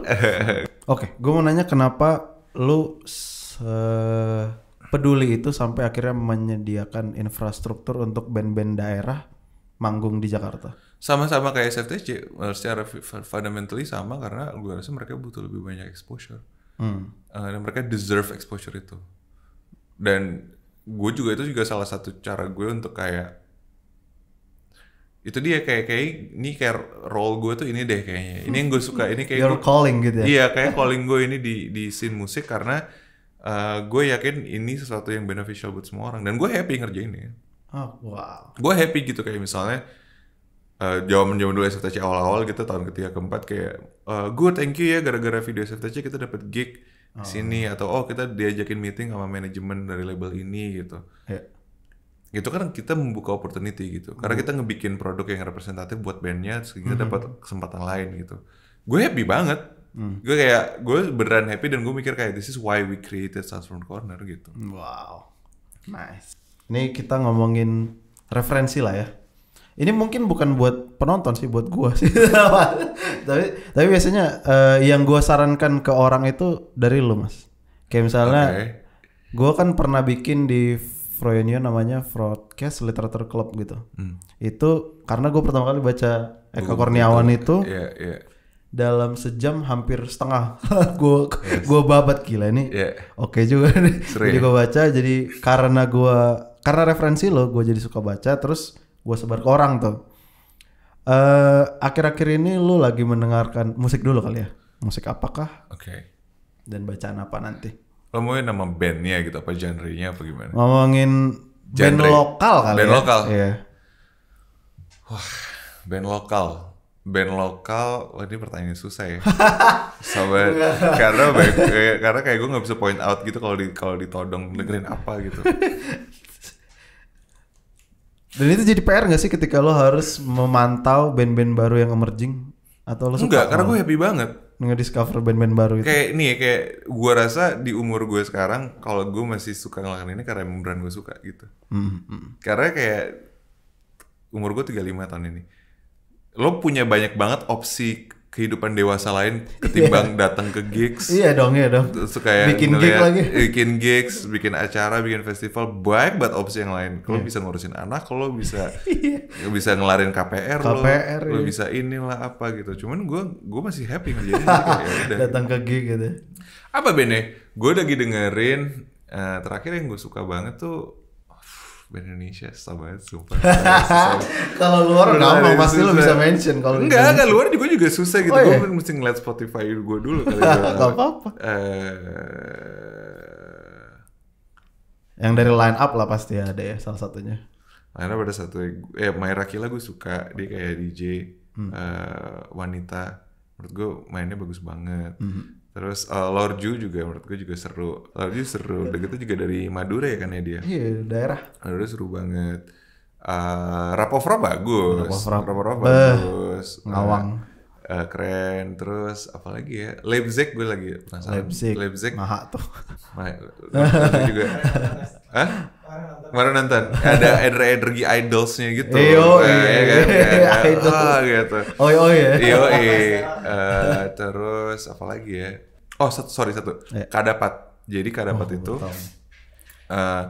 okay, gue mau nanya kenapa lu peduli itu sampai akhirnya menyediakan infrastruktur untuk band-band daerah manggung di Jakarta.
Sama-sama kayak SFTC, secara fundamentally sama karena gue rasa mereka butuh lebih banyak exposure. Hmm. Uh, dan mereka deserve exposure itu. Dan gue juga itu juga salah satu cara gue untuk kayak itu dia kayak kayak ini kayak role gue tuh ini deh kayaknya. Ini yang gue suka, ini kayak Your calling gitu ya. Iya, kayak calling gue ini di di scene musik karena uh, eh, gue yakin ini sesuatu yang beneficial buat semua orang dan gue happy ngerjainnya oh, wow gue happy gitu kayak misalnya eh, jawaban uh, dulu SFTC awal-awal gitu tahun ketiga keempat kayak uh, eh, gue thank you ya gara-gara video SFTC kita dapat gig oh. sini atau oh kita diajakin meeting sama manajemen dari label ini gitu yeah. Gitu kan kita membuka opportunity gitu mm. karena iya. kita ngebikin produk yang representatif buat bandnya sehingga mm -hmm. dapat kesempatan lain gitu gue happy banget Hmm. Gue kayak gue beneran happy dan gue mikir kayak this is why we created Transform Corner gitu.
Wow. Nice. Ini kita ngomongin referensi lah ya. Ini mungkin bukan buat penonton sih, buat gue sih. tapi tapi biasanya uh, yang gue sarankan ke orang itu dari lu, Mas. Kayak misalnya okay. gua kan pernah bikin di Froyonio namanya Broadcast Literature Club gitu. Hmm. Itu karena gue pertama kali baca Eka Kurniawan itu. Iya, yeah, iya. Yeah dalam sejam hampir setengah gue yes. gue babat gila ini yeah. oke okay juga nih Sering. jadi ya. gue baca jadi karena gue karena referensi lo gue jadi suka baca terus gue sebar ke orang tuh eh, akhir-akhir ini lo lagi mendengarkan musik dulu kali ya musik apakah oke okay. dan bacaan apa nanti
lo mau nama bandnya gitu apa genrenya apa gimana ngomongin Genre. band lokal kali band ya? lokal iya. wah band lokal band lokal wah ini pertanyaan susah ya sobat, karena baik, kayak, karena kayak gue nggak bisa point out gitu kalau di kalau ditodong dengerin apa gitu
dan itu jadi PR gak sih ketika lo harus memantau band-band baru yang emerging atau lo suka enggak karena gue happy banget ngediscover band-band baru itu kayak
ya kayak gue rasa di umur gue sekarang kalau gue masih suka ngelakuin ini karena brand gue suka gitu hmm, -hmm. karena kayak umur gue 35 tahun ini lo punya banyak banget opsi kehidupan dewasa lain ketimbang yeah. datang ke gigs. Iya dong ya dong. Terus kayak bikin gig lagi. Bikin gigs, bikin acara, bikin festival, banyak banget opsi yang lain. lo yeah. bisa ngurusin anak, lo bisa yeah. bisa ngelarin KPR, KPR lo, iya. lo bisa inilah apa gitu. Cuman gue gue masih happy jadi gitu, ya
datang ke gig gitu.
Apa Bene? Ya? Gue lagi dengerin uh, terakhir yang gue suka banget tuh Indonesia susah banget sumpah. kalau luar gampang pasti lo bisa mention kalau enggak enggak luar juga juga susah gitu. Oh, iya? Gue mesti ngeliat Spotify gue dulu kali. Gak apa-apa.
Uh... Yang dari line up lah pasti ada ya salah satunya. Line up ada satu ya. eh
Maya Kila gue suka dia kayak DJ hmm. uh, wanita menurut gue mainnya bagus banget. -hmm. Terus uh, Lord Ju juga menurut gue juga seru. Lord Ju seru. Udah iya. gitu juga dari Madura ya kan ya dia. Iya, daerah. Madura seru banget. Uh, Rap bagus. Rapofra, bagus. Nah, ngawang. Uh, uh, keren. Terus apalagi ya? Leipzig gue lagi penasaran. Leipzig. Leipzig. Maha tuh. Maha juga. Hah? Kemarin nonton ada Edre Edregi idolsnya gitu. Iyo, eh, nah, iya, ya kan? iya, iya, Oh, gitu. Oh, iya. Iya, uh, terus apa lagi ya? Oh, satu, sorry satu. Yeah. Kadapat. Jadi Kadapat oh, itu uh,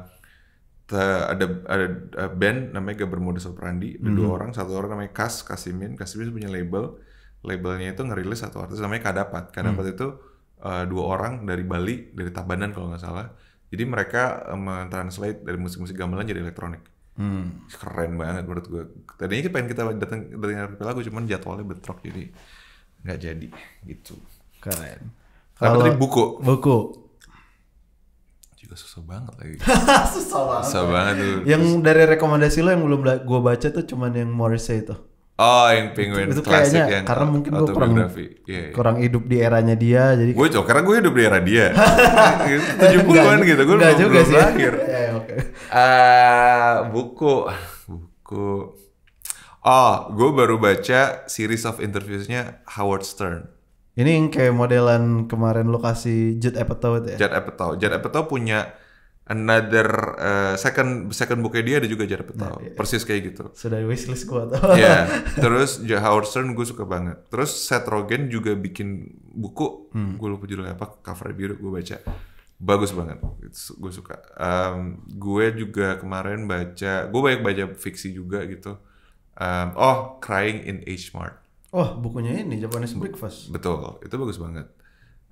te, ada ada eh, band namanya Bermuda Soprandi. Ada mm -hmm. dua mhm. orang, satu orang namanya Kas Kasimin. Kasimin punya label. Labelnya itu ngerilis satu artis namanya Kadapat. Kadapat mm. itu uh, dua orang dari Bali, dari Tabanan kalau nggak salah. Jadi mereka mentranslate dari musik-musik gamelan jadi elektronik. Hmm. Keren banget menurut gue. Tadinya kita pengen kita datang dari lagu, cuman jadwalnya betrok jadi nggak jadi gitu.
Keren. Rapat tadi buku. Buku. Juga susah
banget lagi. susah banget. Susah banget tuh.
Yang dari rekomendasi lo yang belum gue baca tuh cuman yang Morrissey itu. Oh, yang Penguin itu klasik kayaknya, yang karena mungkin gue kurang, yeah, yeah. kurang hidup di eranya dia, jadi
gue cok, karena gue hidup di era dia, tujuh puluhan gitu, gue belum juga belum lahir. yeah, okay. uh, buku, buku. Oh, gue baru baca series of interviewsnya Howard Stern.
Ini yang kayak modelan kemarin lo kasih Jet Apatow itu
ya? Jet Apatow. Jet Apatow punya another uh, second second buku dia ada juga Jet Apatow. Nah, iya. Persis kayak gitu. Sudah wishlist gue atau? Iya. yeah. Terus Howard Stern gue suka banget. Terus Seth Rogen juga bikin buku. Hmm. Gue lupa judulnya apa. Cover biru gue baca. Bagus banget. Gue suka. Um, gue juga kemarin baca. Gue banyak baca fiksi juga gitu. Um, oh, Crying in H Mart
Oh, bukunya ini Japanese Breakfast. Betul,
itu bagus banget.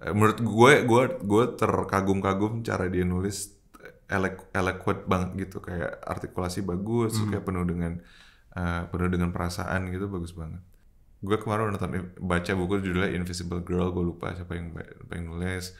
Eh, menurut gue, gue, gue terkagum-kagum cara dia nulis elek eloquent banget gitu, kayak artikulasi bagus, hmm. kayak penuh dengan uh, penuh dengan perasaan gitu, bagus banget. Gue kemarin nonton eh, baca buku judulnya Invisible Girl, gue lupa siapa yang siapa yang nulis.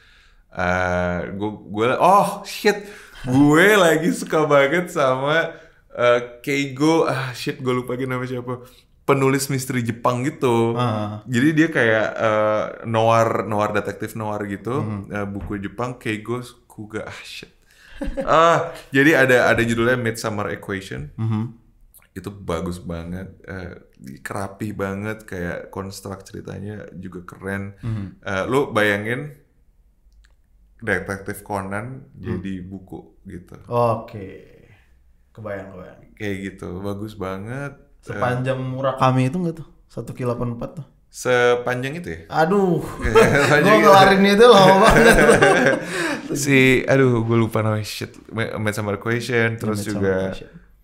Uh, gue gue oh shit, gue lagi suka banget sama uh, Keigo, ah shit gue lupa lagi nama siapa penulis misteri Jepang gitu. Uh. Jadi dia kayak uh, noir noir detektif noir gitu, hmm. uh, buku Jepang Keigo Kuga. Ah shit. ah, jadi ada ada judulnya Midsummer Equation. Mm -hmm. Itu bagus banget, uh, kerapi banget kayak konstruk ceritanya juga keren. Mm -hmm. uh, lo bayangin detektif Conan hmm. jadi buku gitu.
Oke. Okay. Kebayang kebayang.
Kayak gitu, bagus banget. Sepanjang iya. murah kami itu enggak tuh? Satu kilo delapan tuh. Sepanjang itu ya? Aduh, gue ngelarin itu lama banget. si, aduh gue lupa namanya shit, sama Question, iya, terus yeah, juga...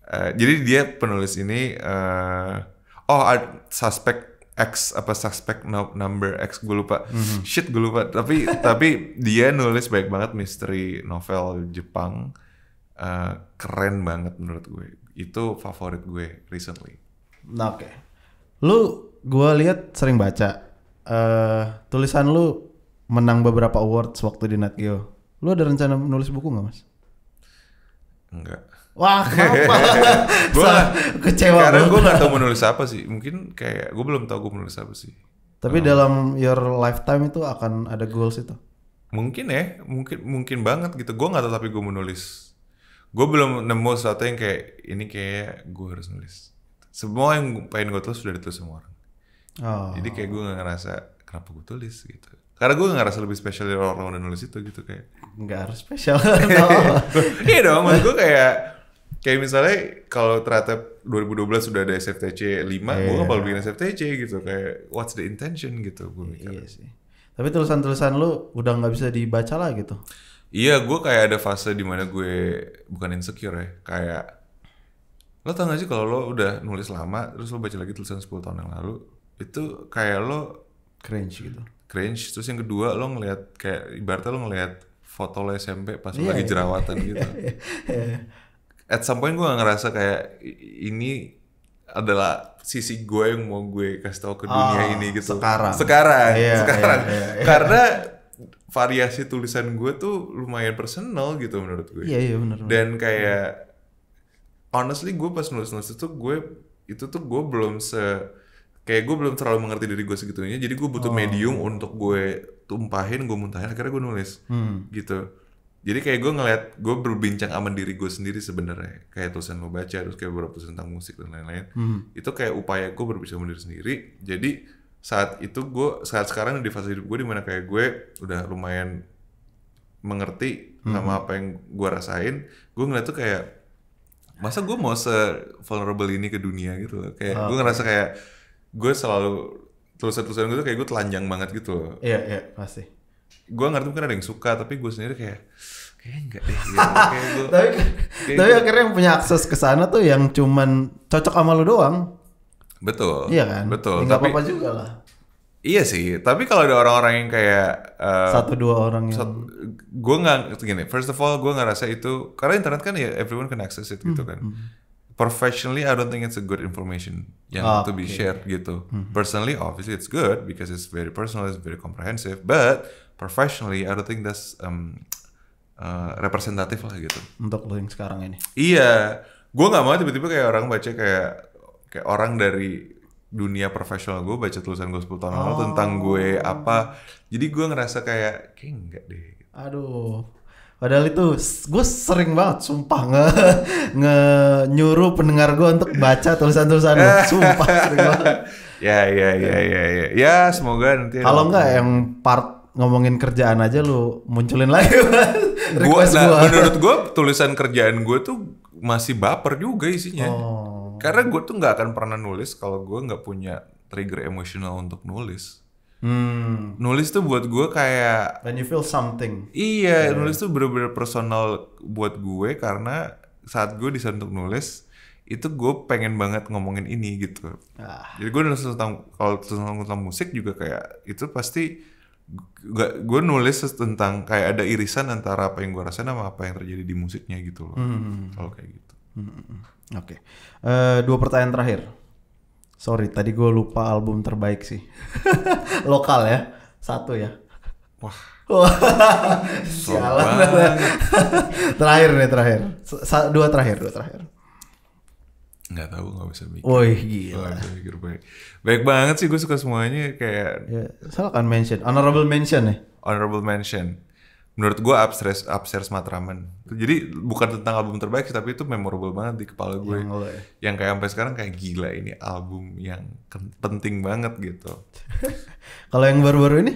Uh, jadi dia penulis ini, uh, oh suspect X apa suspect no number X gue lupa mm-hmm. shit gue lupa tapi tapi dia nulis baik banget misteri novel Jepang uh, keren banget menurut gue itu favorit gue recently
Nah, oke. Okay. Lu gua lihat sering baca uh, tulisan lu menang beberapa awards waktu di Nat Geo. Lu ada rencana menulis buku nggak, Mas? Enggak. Wah, kenapa? gua kecewa. Karena gue gak tau menulis
apa sih. Mungkin kayak gue belum tau gue menulis apa sih.
Tapi um, dalam your lifetime itu akan ada goals itu.
Mungkin ya, mungkin mungkin banget gitu. Gue gak tau tapi gue menulis. Gue belum nemu sesuatu yang kayak ini kayak gue harus nulis semua yang pengen gue tulis sudah ditulis semua orang oh. jadi kayak gue gak ngerasa kenapa gue tulis gitu karena gue gak ngerasa lebih spesial dari orang-orang yang nulis itu gitu kayak Gak harus spesial iya dong maksud gue kayak kayak misalnya kalau ternyata 2012 sudah ada SFTC 5 yeah. gue perlu bikin SFTC gitu kayak what's the intention gitu gue mikir iya sih
tapi tulisan-tulisan lu udah gak bisa dibaca lah gitu
iya gue kayak ada fase dimana gue bukan insecure ya kayak lo tau gak sih kalau lo udah nulis lama terus lo baca lagi tulisan 10 tahun yang lalu itu kayak lo cringe gitu cringe terus yang kedua lo ngelihat kayak ibaratnya lo ngelihat foto lo SMP pas yeah, lo iya, lagi iya. jerawatan gitu yeah. at some point gue gak ngerasa kayak ini adalah sisi gue yang mau gue kasih tau ke dunia oh, ini gitu sekarang sekarang yeah, iya, sekarang yeah, yeah, yeah. karena variasi tulisan gue tuh lumayan personal gitu menurut gue. Iya iya benar. Dan kayak honestly gue pas nulis nulis itu gue itu tuh gue belum se kayak gue belum terlalu mengerti diri gue segitunya jadi gue butuh oh. medium untuk gue tumpahin gue muntahin akhirnya gue nulis hmm. gitu jadi kayak gue ngeliat gue berbincang aman diri gue sendiri sebenarnya kayak tulisan lo baca terus kayak beberapa tulisan tentang musik dan lain-lain hmm. itu kayak upaya gue berbicara sama diri sendiri jadi saat itu gue saat sekarang di fase hidup gue dimana kayak gue udah lumayan mengerti hmm. sama apa yang gue rasain gue ngeliat tuh kayak masa gue mau se vulnerable ini ke dunia gitu loh kayak okay. Ah, gue ngerasa kayak gue selalu terus tulisan gue tuh kayak gue telanjang banget gitu loh iya iya pasti gue ngerti mungkin ada yang suka tapi gue sendiri kayak kayak enggak deh ya. kayak gua, tapi kan, kayak tapi gua.
akhirnya yang punya akses ke sana tuh yang cuman cocok sama lo doang
betul iya kan betul ya nggak apa, apa juga lah Iya sih, tapi kalau ada orang-orang yang kayak uh, satu dua orang yang satu, gue nggak gini. First of all, gue rasa itu karena internet kan ya everyone can access it gitu -hmm. kan. Hmm. Professionally, I don't think it's a good information yang oh, to be okay. shared gitu. -hmm. Personally, obviously it's good because it's very personal, it's very comprehensive. But professionally, I don't think that's um, uh, eh, representatif lah
gitu. Untuk lo yang sekarang ini.
Iya, gue nggak mau tiba-tiba kayak orang baca kayak kayak orang dari dunia profesional gue baca tulisan gue 10 tahun lalu oh. tentang gue apa jadi gue ngerasa kayak
kayak enggak deh aduh padahal itu gue sering banget sumpah nge, nge nyuruh pendengar gue untuk baca tulisan-tulisan gue sumpah
sering banget ya ya ya iya. ya ya ya semoga nanti kalau enggak yang
part ngomongin kerjaan aja lu munculin lagi gua, nah, gua. menurut gue
tulisan kerjaan gue tuh masih baper juga isinya oh. Karena gue tuh nggak akan pernah nulis kalau gue nggak punya trigger emosional untuk nulis. Hmm. Nulis tuh buat gue kayak. When you feel something. Iya, gitu yeah. nulis tuh bener-bener personal buat gue karena saat gue disuruh untuk nulis itu gue pengen banget ngomongin ini gitu. Ah. Jadi gue nulis tentang kalau tentang, tentang musik juga kayak itu pasti gak, gue nulis tentang kayak ada irisan antara apa yang gue rasain sama apa yang terjadi di musiknya gitu loh. Hmm. Kalau kayak gitu. Hmm. Oke. Okay.
Uh, eh, dua pertanyaan terakhir. Sorry, tadi gue lupa album terbaik sih. Lokal ya. Satu ya. Wah.
Sialan. terakhir
nih terakhir. Sa dua terakhir, dua terakhir.
Nggak tahu, nggak bisa
mikir. Woi gila. Gak bisa mikir baik. Baik banget sih, gue suka semuanya kayak. Ya, salah kan mention,
honorable mention nih. Honorable mention menurut gue upstairs upstairs Matraman jadi bukan tentang album terbaik sih tapi itu memorable banget di kepala gue yang, ya? yang kayak sampai sekarang kayak gila ini album yang penting banget gitu
kalau yang baru-baru ini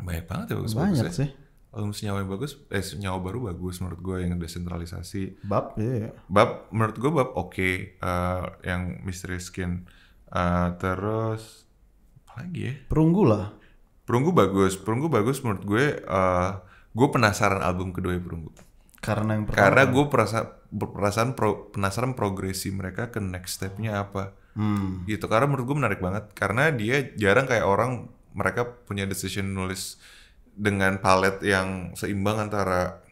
banyak banget ya bagus banyak bagus ya. sih ya. album senyawa yang bagus eh senyawa baru bagus menurut gue yang desentralisasi bab iya yeah. bab menurut gue bab oke okay. uh, eh, yang mystery skin uh, terus apa lagi ya perunggu lah perunggu bagus perunggu bagus menurut gue uh, gue penasaran album kedua ya, Perunggu. Karena yang pertama. Karena gue perasa, perasaan pro, penasaran progresi mereka ke next stepnya apa. Hmm. Gitu. Karena menurut gue menarik banget. Karena dia jarang kayak orang mereka punya decision nulis dengan palet yang seimbang antara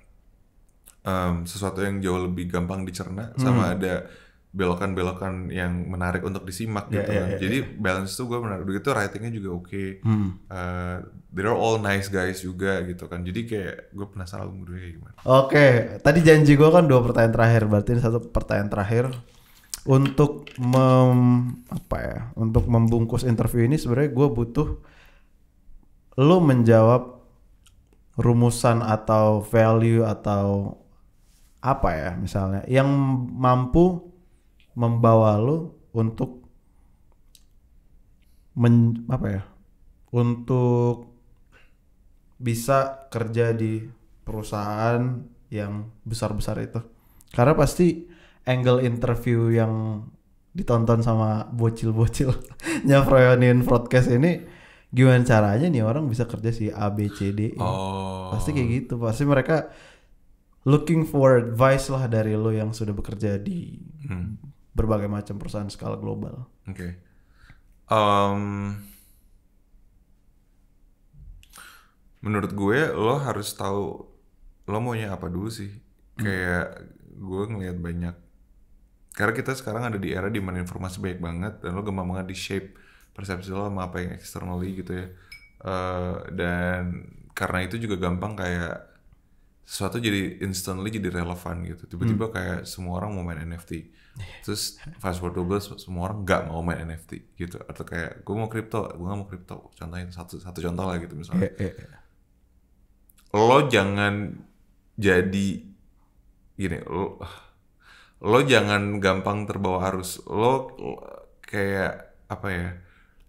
um, sesuatu yang jauh lebih gampang dicerna hmm. sama ada belokan-belokan yang menarik untuk disimak yeah, gitu ya, kan. Yeah, Jadi yeah. balance tuh gue menarik. Begitu writingnya juga oke. Okay. Hmm. Uh, they're all nice guys juga gitu kan. Jadi kayak gue penasaran album kayak gimana.
Oke, okay. tadi janji gue kan dua pertanyaan terakhir. Berarti ini satu pertanyaan terakhir untuk mem apa ya? Untuk membungkus interview ini sebenarnya gue butuh lo menjawab rumusan atau value atau apa ya misalnya yang mampu membawa lo untuk men, apa ya untuk bisa kerja di perusahaan yang besar-besar itu karena pasti angle interview yang ditonton sama bocil-bocil nyafroyonin broadcast ini gimana caranya nih orang bisa kerja si A B C D oh. pasti kayak gitu pasti mereka looking for advice lah dari lo yang sudah bekerja di hmm berbagai macam perusahaan skala global.
Oke. Okay. Um, menurut gue lo harus tahu lo maunya apa dulu sih. Kayak gue ngelihat banyak karena kita sekarang ada di era di mana informasi banyak banget dan lo gampang banget di shape persepsi lo sama apa yang externally gitu ya. Uh, dan karena itu juga gampang kayak sesuatu jadi instantly jadi relevan gitu tiba-tiba hmm. kayak semua orang mau main NFT terus fast forward 12 semua orang nggak mau main NFT gitu atau kayak gue mau kripto gue nggak mau kripto contohnya satu satu contoh lah gitu misalnya yeah, yeah. Eh. lo jangan jadi gini lo lo jangan gampang terbawa arus lo, lo kayak apa ya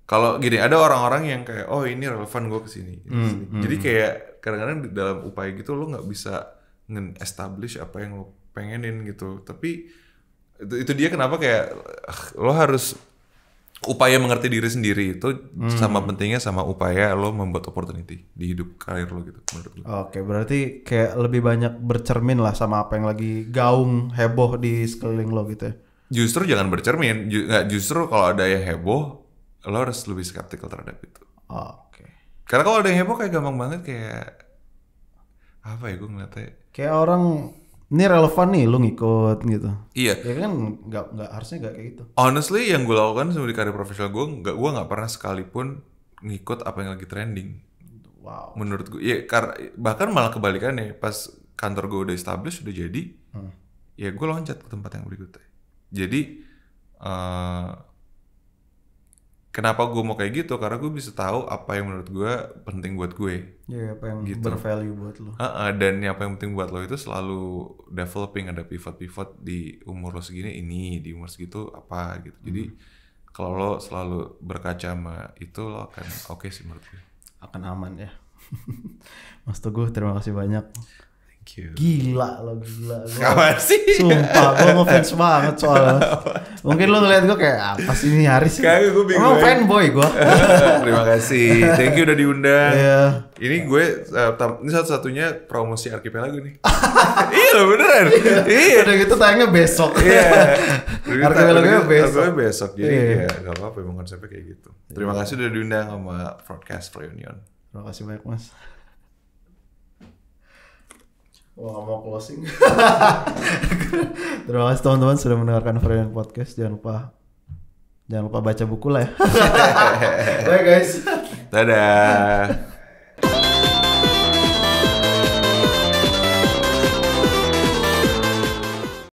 kalau gini ada orang-orang yang kayak oh ini relevan gue kesini, kesini. Hmm, mm, mm, jadi hmm, hmm. kayak kadang-kadang di dalam upaya gitu lo nggak bisa nge-establish apa yang lo pengenin gitu tapi itu, itu dia kenapa kayak ah, lo harus upaya mengerti diri sendiri itu hmm. sama pentingnya sama upaya lo membuat opportunity di hidup karir lo gitu
menurut gue. Oke, berarti kayak lebih banyak bercermin lah sama apa yang lagi gaung heboh di sekeliling lo gitu ya.
Justru jangan bercermin, justru kalau ada yang heboh lo harus lebih skeptical terhadap itu. Oh. Karena kalau ada yang heboh kayak gampang banget kayak apa ya gue ngeliatnya
kayak orang ini relevan nih lu ngikut gitu iya ya kan nggak nggak harusnya nggak kayak gitu
honestly yang gue lakukan sebelum di karir profesional gue nggak gue nggak pernah sekalipun ngikut apa yang lagi trending wow menurut gue ya karena bahkan malah kebalikannya pas kantor gue udah established udah jadi hmm. ya gue loncat ke tempat yang berikutnya jadi uh, kenapa gue mau kayak gitu karena gue bisa tahu apa yang menurut gue penting buat gue ya apa yang gitu. bervalue buat lo uh, uh, dan apa yang penting buat lo itu selalu developing ada pivot pivot di umur lo segini ini di umur segitu apa gitu jadi hmm. kalau lo selalu berkaca sama itu lo akan oke okay sih menurut gue akan aman ya Mas Teguh
terima kasih banyak you. Gila lo gila. Gua, sih? Sumpah gue ngefans banget soalnya. Mungkin lo ngeliat gue kayak apa sih ini Haris? Kayak gue bingung. Emang fanboy gue. Terima kasih. Thank you udah diundang.
Yeah. Ini gue uh, ini satu-satunya promosi Arkipelago nih.
iya lo beneran. Iya. iya. Udah gitu tayangnya besok. Iya. Gitu Arkipelago besok. Arkipelago besok. Jadi yeah. ya
gak apa-apa emang konsepnya kayak gitu. Terima yeah. kasih udah diundang sama Broadcast Reunion. Terima kasih
banyak mas. Wah mau closing. Terima kasih teman-teman sudah mendengarkan Freelance Podcast. Jangan lupa jangan lupa baca buku lah ya. Bye guys. Dadah.